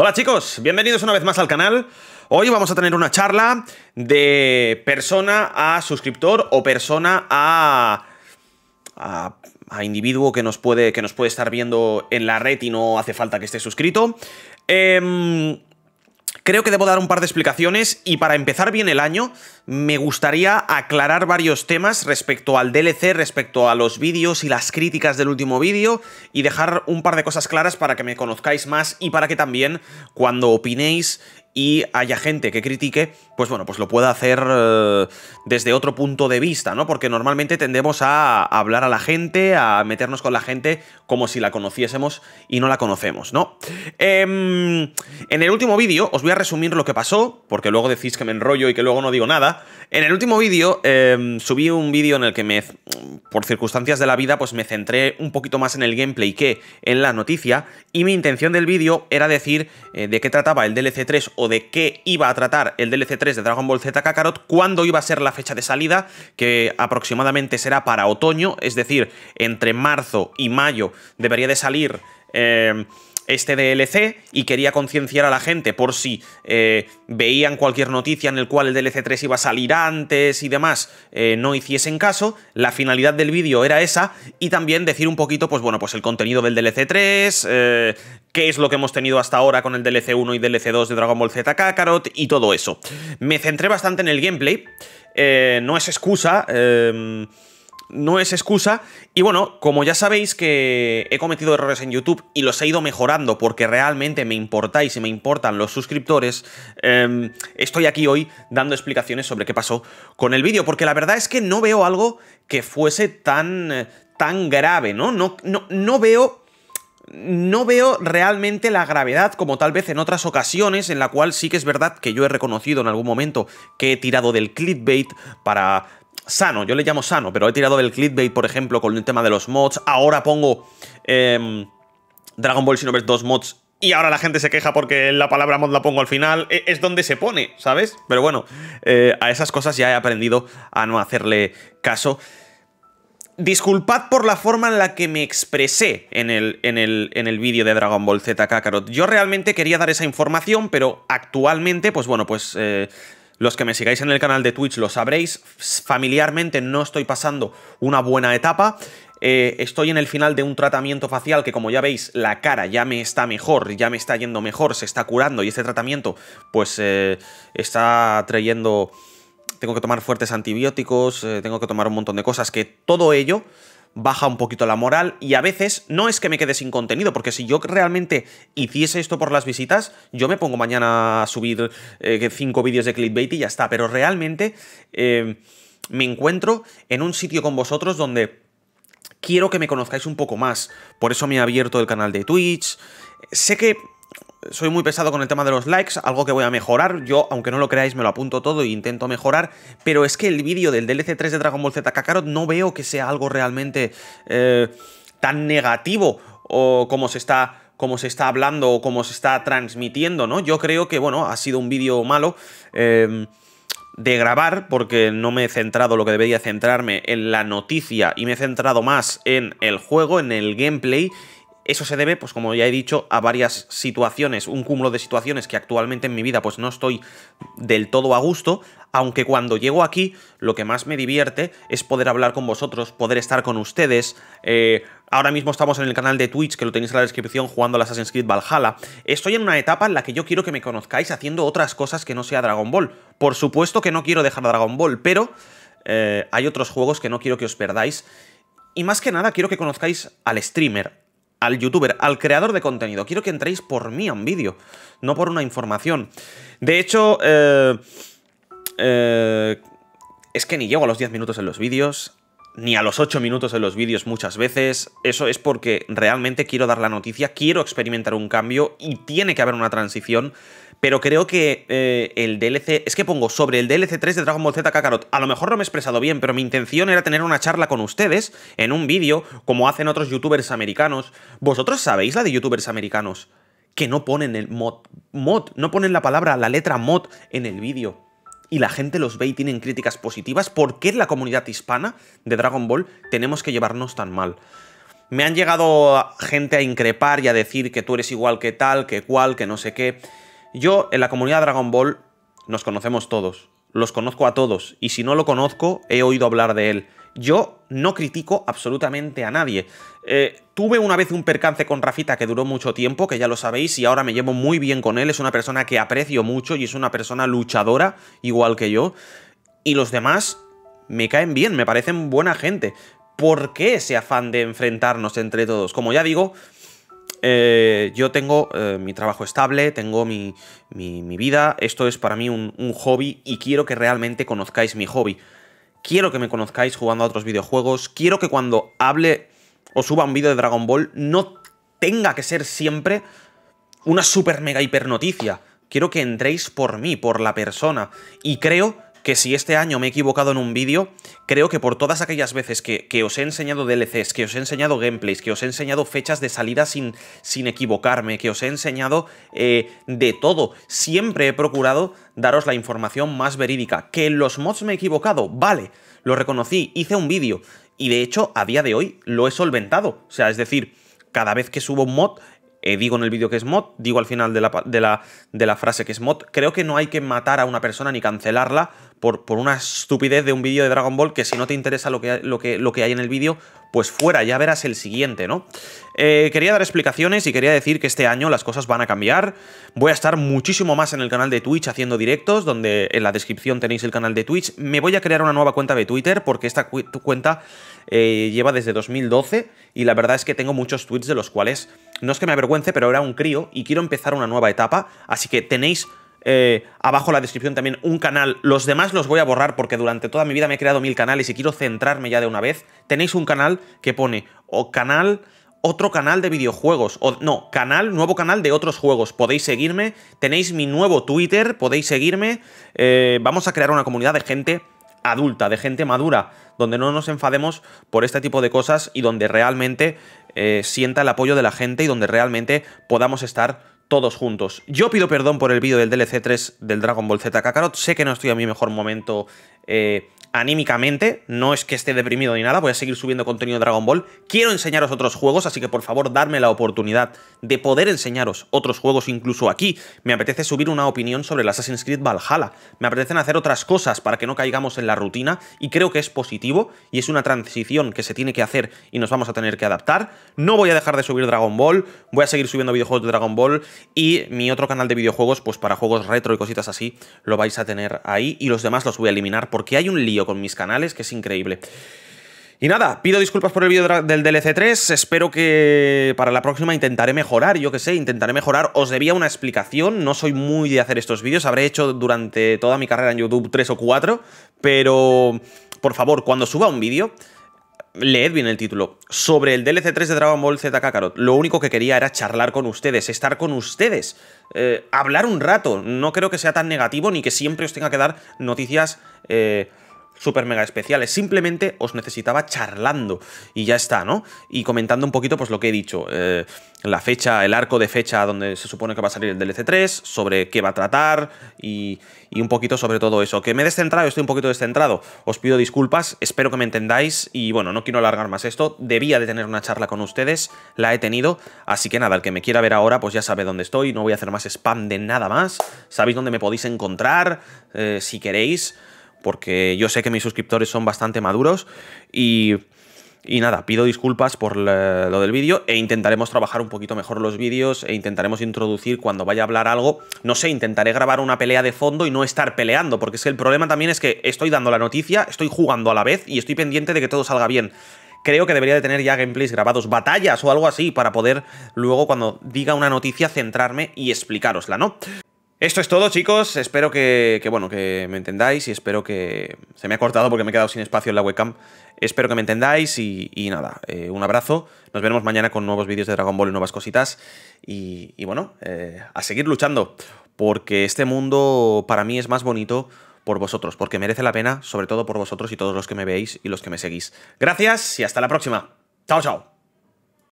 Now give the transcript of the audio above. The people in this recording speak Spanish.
Hola chicos, bienvenidos una vez más al canal. Hoy vamos a tener una charla de persona a suscriptor o persona a, a, a individuo que nos, puede, que nos puede estar viendo en la red y no hace falta que esté suscrito. Em, Creo que debo dar un par de explicaciones y para empezar bien el año me gustaría aclarar varios temas respecto al DLC, respecto a los vídeos y las críticas del último vídeo y dejar un par de cosas claras para que me conozcáis más y para que también cuando opinéis y haya gente que critique, pues bueno, pues lo pueda hacer eh, desde otro punto de vista, ¿no? Porque normalmente tendemos a hablar a la gente, a meternos con la gente como si la conociésemos y no la conocemos, ¿no? Em, en el último vídeo os voy a resumir lo que pasó, porque luego decís que me enrollo y que luego no digo nada. En el último vídeo em, subí un vídeo en el que me, por circunstancias de la vida, pues me centré un poquito más en el gameplay que en la noticia, y mi intención del vídeo era decir eh, de qué trataba el DLC 3 o de qué iba a tratar el DLC 3 de Dragon Ball Z Kakarot, cuándo iba a ser la fecha de salida, que aproximadamente será para otoño, es decir, entre marzo y mayo debería de salir... Eh, este DLC y quería concienciar a la gente por si eh, veían cualquier noticia en el cual el DLC 3 iba a salir antes y demás, eh, no hiciesen caso. La finalidad del vídeo era esa y también decir un poquito, pues bueno, pues el contenido del DLC 3, eh, qué es lo que hemos tenido hasta ahora con el DLC 1 y DLC 2 de Dragon Ball Z Kakarot y todo eso. Me centré bastante en el gameplay, no es excusa, no es excusa. Y bueno, como ya sabéis que he cometido errores en YouTube y los he ido mejorando porque realmente me importáis y me importan los suscriptores, em, estoy aquí hoy dando explicaciones sobre qué pasó con el vídeo, porque la verdad es que no veo algo que fuese tan, tan grave, ¿no? No, no, no veo no veo realmente la gravedad como tal vez en otras ocasiones en la cual sí que es verdad que yo he reconocido en algún momento que he tirado del clickbait para sano, yo le llamo sano, pero he tirado del clickbait, por ejemplo, con el tema de los mods. Ahora pongo em, Dragon Ball Xenoverse 2 mods y ahora la gente se queja porque la palabra mod la pongo al final. E, es donde se pone, ¿sabes? Pero bueno, eh, a esas cosas ya he aprendido a no hacerle caso. Disculpad por la forma en la que me expresé en el, en el, vídeo de Dragon Ball Z Kakarot. Yo realmente quería dar esa información, pero actualmente, pues bueno, pues... Eh, los que me sigáis en el canal de Twitch lo sabréis. Familiarmente no estoy pasando una buena etapa. Eh, estoy en el final de un tratamiento facial que como ya veis la cara ya me está mejor, ya me está yendo mejor, se está curando y este tratamiento pues eh, está trayendo... Tengo que tomar fuertes antibióticos, eh, tengo que tomar un montón de cosas que todo ello baja un poquito la moral y a veces no es que me quede sin contenido, porque si yo realmente hiciese esto por las visitas, yo me pongo mañana a subir 5 eh, cinco vídeos de clickbait y ya está, pero realmente eh, me encuentro en un sitio con vosotros donde quiero que me conozcáis un poco más, por eso me he abierto el canal de Twitch, sé que soy muy pesado con el tema de los likes, algo que voy a mejorar. Yo, aunque no lo creáis, me lo apunto todo e intento mejorar. Pero es que el vídeo del DLC 3 de Dragon Ball Z Kakarot no veo que sea algo realmente eh, tan negativo o como se está se está hablando o como se está transmitiendo, ¿no? Yo creo que, bueno, ha sido un vídeo malo. Em, de grabar porque no me he centrado lo que debería centrarme en la noticia y me he centrado más en el juego, en el gameplay eso se debe, pues como ya he dicho, a varias situaciones, un cúmulo de situaciones que actualmente en mi vida pues no estoy del todo a gusto, aunque cuando llego aquí lo que más me divierte es poder hablar con vosotros, poder estar con ustedes. Eh, ahora mismo estamos en el canal de Twitch, que lo tenéis en la descripción, jugando a Assassin's Creed Valhalla. Estoy en una etapa en la que yo quiero que me conozcáis haciendo otras cosas que no sea Dragon Ball. Por supuesto que no quiero dejar Dragon Ball, pero eh, hay otros juegos que no quiero que os perdáis. Y más que nada quiero que conozcáis al streamer, al youtuber, al creador de contenido. Quiero que entréis por mí a un vídeo, no por una información. De hecho, eh, eh, es que ni llego a los 10 minutos en los vídeos, ni a los 8 minutos en los vídeos muchas veces. Eso es porque realmente quiero dar la noticia, quiero experimentar un cambio y tiene que haber una transición pero creo que eh, el DLC. Es que pongo sobre el DLC 3 de Dragon Ball Z Kakarot. A lo mejor no me he expresado bien, pero mi intención era tener una charla con ustedes en un vídeo, como hacen otros youtubers americanos. ¿Vosotros sabéis la de youtubers americanos? Que no ponen el mod. Mod. No ponen la palabra, la letra mod en el vídeo. Y la gente los ve y tienen críticas positivas. ¿Por qué la comunidad hispana de Dragon Ball tenemos que llevarnos tan mal? Me han llegado gente a increpar y a decir que tú eres igual que tal, que cual, que no sé qué. Yo en la comunidad Dragon Ball nos conocemos todos, los conozco a todos, y si no lo conozco, he oído hablar de él. Yo no critico absolutamente a nadie. Eh, tuve una vez un percance con Rafita que duró mucho tiempo, que ya lo sabéis, y ahora me llevo muy bien con él. Es una persona que aprecio mucho y es una persona luchadora, igual que yo. Y los demás me caen bien, me parecen buena gente. ¿Por qué ese afán de enfrentarnos entre todos? Como ya digo, eh, yo tengo eh, mi trabajo estable, tengo mi, vida, esto es para mí un, un, hobby y quiero que realmente conozcáis mi hobby. Quiero que me conozcáis jugando a otros videojuegos, quiero que cuando hable o suba un vídeo de Dragon Ball no tenga que ser siempre una super mega hiper noticia. Quiero que entréis por mí, por la persona. Y creo que si este año me he equivocado en un vídeo, creo que por todas aquellas veces que, os he enseñado DLCs, que os he enseñado gameplays, que os he enseñado fechas de salida sin, sin equivocarme, que os he enseñado eh, de todo, siempre he procurado daros la información más verídica. Que en los mods me he equivocado, vale, lo reconocí, hice un vídeo y de hecho a día de hoy lo he solventado. O sea, es decir, cada vez que subo un mod eh, digo en el vídeo que es mod, digo al final de la, de, la, de la, frase que es mod, creo que no hay que matar a una persona ni cancelarla por, una estupidez de un vídeo de Dragon Ball que si no te interesa lo que, lo que, lo que hay en el vídeo, pues fuera, ya verás el siguiente, ¿no? Eh, quería dar explicaciones y quería decir que este año las cosas van a cambiar. Voy a estar muchísimo más en el canal de Twitch haciendo directos, donde en la descripción tenéis el canal de Twitch. Me voy a crear una nueva cuenta de Twitter porque esta cuenta eh, lleva desde 2012 y la verdad es que tengo muchos tweets de los cuales no es que me avergüence, pero era un crío y quiero empezar una nueva etapa, así que tenéis eh, abajo en la descripción también un canal. Los demás los voy a borrar porque durante toda mi vida me he creado mil canales y quiero centrarme ya de una vez. Tenéis un canal que pone o canal otro canal de videojuegos. O, no, canal, nuevo canal de otros juegos. Podéis seguirme. Tenéis mi nuevo Twitter, podéis seguirme. Eh, vamos a crear una comunidad de gente adulta, de gente madura, donde no nos enfademos por este tipo de cosas y donde realmente eh, sienta el apoyo de la gente y donde realmente podamos estar todos juntos. Yo pido perdón por el vídeo del DLC 3 del Dragon Ball Z Kakarot. Sé que no estoy a mi mejor momento eh, anímicamente. No es que esté deprimido ni nada. Voy a seguir subiendo contenido de Dragon Ball. Quiero enseñaros otros juegos, así que por favor, darme la oportunidad de poder enseñaros otros juegos incluso aquí. Me apetece subir una opinión sobre el Assassin's Creed Valhalla. Me apetece hacer otras cosas para que no caigamos en la rutina. Y creo que es positivo y es una transición que se tiene que hacer y nos vamos a tener que adaptar. No voy a dejar de subir Dragon Ball. Voy a seguir subiendo videojuegos de Dragon Ball y mi otro canal de videojuegos, pues para juegos retro y cositas así, lo vais a tener ahí. Y los demás los voy a eliminar porque hay un lío con mis canales que es increíble. Y nada, pido disculpas por el vídeo del DLC 3, espero que para la próxima intentaré mejorar, yo que sé, intentaré mejorar, os debía una explicación, no soy muy de hacer estos vídeos, habré hecho durante toda mi carrera en YouTube 3 o 4, pero por favor, cuando suba un vídeo, leed bien el título. Sobre el DLC 3 de Dragon Ball Z Kakarot. Lo único que quería era charlar con ustedes, estar con ustedes, eh, hablar un rato. No creo que sea tan negativo ni que siempre os tenga que dar noticias eh, super mega especiales. Simplemente os necesitaba charlando y ya está, ¿no? Y comentando un poquito pues lo que he dicho. Eh, la fecha, el arco de fecha donde se supone que va a salir el DLC 3, sobre qué va a tratar y, un poquito sobre todo eso. Que me he descentrado, estoy un poquito descentrado. Os pido disculpas, espero que me entendáis y bueno, no quiero alargar más esto. Debía de tener una charla con ustedes, la he tenido. Así que nada, el que me quiera ver ahora pues ya sabe dónde estoy, no voy a hacer más spam de nada más. Sabéis dónde me podéis encontrar, eh, si queréis porque yo sé que mis suscriptores son bastante maduros y... nada, pido disculpas por lo del vídeo e intentaremos trabajar un poquito mejor los vídeos e intentaremos introducir cuando vaya a hablar algo. No sé, intentaré grabar una pelea de fondo y no estar peleando, porque es que el problema también es que estoy dando la noticia, estoy jugando a la vez y estoy pendiente de que todo salga bien. Creo que debería de tener ya gameplays grabados, batallas o algo así, para poder luego cuando diga una noticia centrarme y explicarosla, ¿no? Esto es todo, chicos. Espero que, bueno, que me entendáis y espero que... Se me ha cortado porque me he quedado sin espacio en la webcam. Espero que me entendáis y, nada, eh, un abrazo. Nos veremos mañana con nuevos vídeos de Dragon Ball y nuevas cositas. Y, bueno, eh, a seguir luchando, porque este mundo para mí es más bonito por vosotros, porque merece la pena, sobre todo por vosotros y todos los que me veis y los que me seguís. Gracias y hasta la próxima. Chao, chao.